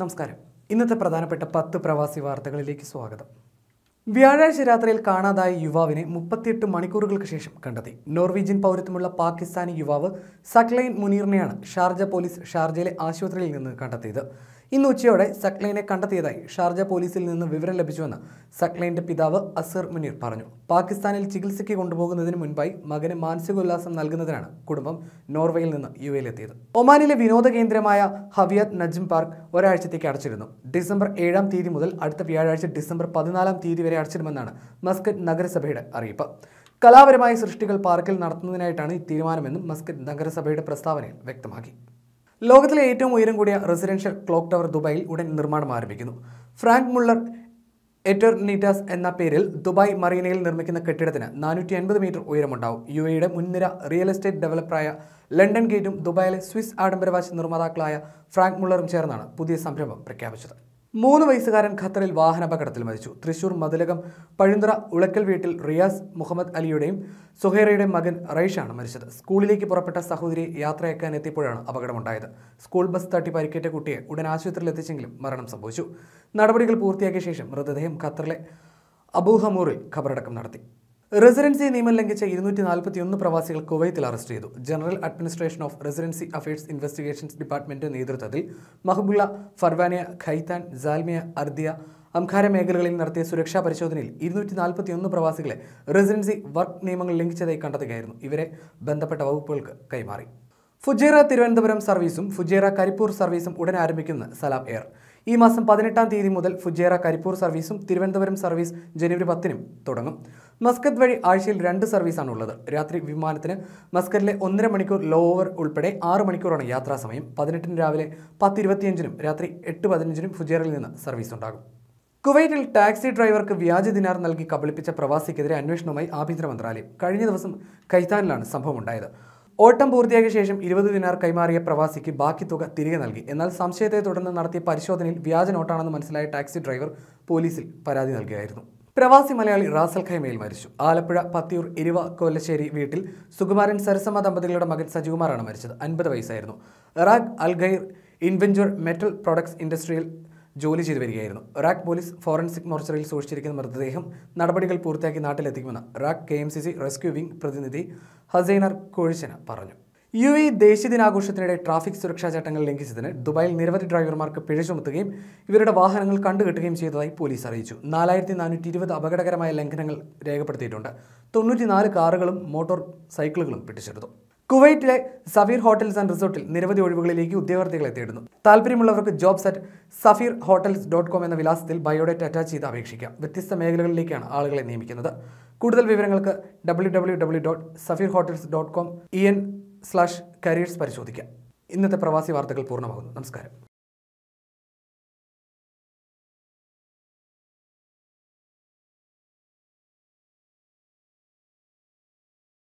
നമസ്കാരം ഇന്നത്തെ പ്രധാനപ്പെട്ട പത്ത് പ്രവാസി വാർത്തകളിലേക്ക് സ്വാഗതം വ്യാഴാഴ്ച രാത്രിയിൽ കാണാതായ യുവാവിനെ മുപ്പത്തിയെട്ട് മണിക്കൂറുകൾക്ക് ശേഷം കണ്ടെത്തി നോർവീജിയൻ പൗരത്വമുള്ള പാകിസ്ഥാനി യുവാവ് സക്ലൈൻ മുനീറിനെയാണ് ഷാർജ പോലീസ് ഷാർജയിലെ ആശുപത്രിയിൽ നിന്ന് കണ്ടെത്തിയത് ഇന്ന് ഉച്ചയോടെ സക്ലൈനെ കണ്ടെത്തിയതായി ഷാർജ പോലീസിൽ നിന്ന് വിവരം ലഭിച്ചുവെന്ന് സക്ലൈൻ്റെ പിതാവ് അസർ മുനീർ പറഞ്ഞു പാകിസ്ഥാനിൽ ചികിത്സയ്ക്ക് കൊണ്ടുപോകുന്നതിന് മുൻപായി മകന് മാനസികോല്ലാസം നൽകുന്നതിനാണ് കുടുംബം നോർവേയിൽ നിന്ന് യു എയിലെത്തിയത് ഒമാനിലെ വിനോദ കേന്ദ്രമായ ഹവിയത് നജ്ം പാർക്ക് ഒരാഴ്ചത്തേക്ക് അടച്ചിരുന്നു ഡിസംബർ ഏഴാം തീയതി മുതൽ അടുത്ത വ്യാഴാഴ്ച ഡിസംബർ പതിനാലാം തീയതി വരെ അടച്ചിടുമെന്നാണ് മസ്കറ്റ് നഗരസഭയുടെ അറിയിപ്പ് കലാപരമായ സൃഷ്ടികൾ പാർക്കിൽ നടത്തുന്നതിനായിട്ടാണ് ഈ തീരുമാനമെന്നും മസ്കറ്റ് നഗരസഭയുടെ പ്രസ്താവനയിൽ വ്യക്തമാക്കി ലോകത്തിലെ ഏറ്റവും ഉയരം കൂടിയ റെസിഡൻഷ്യൽ ക്ലോക്ക് ടവർ ദുബായിൽ ഉടൻ നിർമ്മാണം ആരംഭിക്കുന്നു ഫ്രാങ്ക് മുള്ളർ എറ്റർനിറ്റാസ് എന്ന പേരിൽ ദുബായ് മറീനയിൽ നിർമ്മിക്കുന്ന കെട്ടിടത്തിന് നാനൂറ്റി അൻപത് മീറ്റർ ഉയരമുണ്ടാവും യു എയുടെ മുൻനിര റിയൽ എസ്റ്റേറ്റ് ഡെവലപ്പറായ ലണ്ടൻ ഗേറ്റും ദുബായിലെ സ്വിസ് ആഡംബരവാശി നിർമ്മാതാക്കളായ ഫ്രാങ്ക് മുള്ളറും ചേർന്നാണ് പുതിയ സംരംഭം പ്രഖ്യാപിച്ചത് മൂന്ന് വയസ്സുകാരൻ ഖത്തറിൽ വാഹനാപകടത്തിൽ മരിച്ചു തൃശൂർ മതിലകം പഴുന്തറ ഉളക്കൽ വീട്ടിൽ റിയാസ് മുഹമ്മദ് അലിയുടെയും സുഹേറയുടെയും മകൻ റൈഷാണ് മരിച്ചത് സ്കൂളിലേക്ക് പുറപ്പെട്ട സഹോദരി യാത്രയാക്കാൻ എത്തിയപ്പോഴാണ് അപകടമുണ്ടായത് സ്കൂൾ ബസ് തട്ടി പരിക്കേറ്റ കുട്ടിയെ ഉടൻ ആശുപത്രിയിൽ എത്തിച്ചെങ്കിലും മരണം സംഭവിച്ചു നടപടികൾ പൂർത്തിയാക്കിയ ശേഷം മൃതദേഹം ഖത്തറിലെ അബൂഹമൂറിൽ ഖബറടക്കം നടത്തി റെസിഡൻസി നിയമം ലംഘിച്ച ഇരുന്നൂറ്റി നാൽപ്പത്തി ഒന്ന് പ്രവാസികൾ കുവൈത്തിൽ അറസ്റ്റ് ചെയ്തു general administration of residency affairs investigations department നേതൃത്വത്തിൽ മഹബുള്ള ഫർവാനിയ ഖൈത്താൻ ജാൽമിയ അർദിയ അംഖാര മേഖലകളിൽ നടത്തിയ സുരക്ഷാ പരിശോധനയിൽ ഇരുന്നൂറ്റി നാൽപ്പത്തി ഒന്ന് പ്രവാസികളെ റെസിഡൻസി വർക്ക് നിയമങ്ങൾ ലംഘിച്ചതായി കണ്ടെത്തുകയായിരുന്നു ഇവരെ ബന്ധപ്പെട്ട വകുപ്പുകൾക്ക് കൈമാറി ഫുജേറ തിരുവനന്തപുരം സർവീസും ഫുജേറ കരിപ്പൂർ സർവീസും ഉടൻ ആരംഭിക്കുന്ന സലാം എയർ ഈ മാസം പതിനെട്ടാം തീയതി മുതൽ ഫുജേറ കരിപ്പൂർ സർവീസും തിരുവനന്തപുരം സർവീസ് ജനുവരി പത്തിനും തുടങ്ങും മസ്കത്ത് വഴി ആഴ്ചയിൽ രണ്ട് സർവീസാണ് ഉള്ളത് രാത്രി വിമാനത്തിന് മസ്കറ്റിലെ ഒന്നര മണിക്കൂർ ലോ ഓവർ ഉൾപ്പെടെ ആറ് മണിക്കൂറാണ് യാത്രാ സമയം പതിനെട്ടിന് രാവിലെ പത്ത് ഇരുപത്തിയഞ്ചിനും രാത്രി എട്ട് പതിനഞ്ചിനും ഫുജേറയിൽ നിന്ന് സർവീസ് ഉണ്ടാകും കുവൈറ്റിൽ ടാക്സി ഡ്രൈവർക്ക് വ്യാജ ദിനാർ നൽകി കബളിപ്പിച്ച പ്രവാസിക്കെതിരെ അന്വേഷണവുമായി ആഭ്യന്തര മന്ത്രാലയം കഴിഞ്ഞ ദിവസം കൈത്താനിലാണ് ഉണ്ടായത് ഓട്ടം പൂർത്തിയാക്കിയ ശേഷം ഇരുപത് ദിനാർ കൈമാറിയ പ്രവാസിക്ക് ബാക്കി തുക തിരികെ നൽകി എന്നാൽ സംശയത്തെ തുടർന്ന് നടത്തിയ പരിശോധനയിൽ വ്യാജ നോട്ടാണെന്ന് മനസ്സിലായ ടാക്സി ഡ്രൈവർ പോലീസിൽ പരാതി നൽകിയായിരുന്നു പ്രവാസി മലയാളി റാസൽ ഖൈമയിൽ മരിച്ചു ആലപ്പുഴ പത്തിയൂർ എരിവ കൊല്ലശ്ശേരി വീട്ടിൽ സുകുമാരൻ സരസമ്മ ദമ്പതികളുടെ മകൻ സജികുമാറാണ് മരിച്ചത് അൻപത് വയസ്സായിരുന്നു ഇറാഖ് അൽഗൈർ ഇൻവെഞ്ചർ മെറ്റൽ പ്രൊഡക്ട്സ് ഇൻഡസ്ട്രിയൽ ജോലി ചെയ്തു വരികയായിരുന്നു റാക് പോലീസ് ഫോറൻസിക് മോർച്ചറിയിൽ സൂക്ഷിച്ചിരിക്കുന്ന മൃതദേഹം നടപടികൾ പൂർത്തിയാക്കി നാട്ടിലെത്തിക്കുമെന്ന് RAK K M C C rescue wing പ്രതിനിധി ഹസൈനർ കോഴിച്ചന പറഞ്ഞു യു എ ദേശീയ ദിനാഘോഷത്തിനിടെ ട്രാഫിക് സുരക്ഷാ ചട്ടങ്ങൾ ലംഘിച്ചതിന് ദുബായിൽ നിരവധി ഡ്രൈവർമാർക്ക് പിഴ ചുമത്തുകയും ഇവരുടെ വാഹനങ്ങൾ കണ്ടുകെട്ടുകയും ചെയ്തതായി പോലീസ് അറിയിച്ചു നാലായിരത്തി നാനൂറ്റി ഇരുപത് അപകടകരമായ ലംഘനങ്ങൾ രേഖപ്പെടുത്തിയിട്ടുണ്ട് നാല് കാറുകളും മോട്ടോർ സൈക്കിളുകളും പിടിച്ചെടുത്തു കുവൈറ്റിലെ സഫീർ ഹോട്ടൽസ് ആൻഡ് റിസോർട്ടിൽ നിരവധി ഒഴിവുകളിലേക്ക് ഉദ്യോഗാർത്ഥികളെ തേടുന്നു താല്പര്യമുള്ളവർക്ക് jobs at Safir hotels dot com എന്ന വിലാസത്തിൽ ബയോഡേറ്റ് അറ്റാച്ച് ചെയ്ത് അപേക്ഷിക്കാം വ്യത്യസ്ത മേഖലകളിലേക്കാണ് ആളുകളെ നിയമിക്കുന്നത് കൂടുതൽ വിവരങ്ങൾക്ക് W W W dot Safir hotels dot com E N slash careers പരിശോധിക്കാം ഇന്നത്തെ പ്രവാസി വാർത്തകൾ പൂർണ്ണമാകുന്നു നമസ്കാരം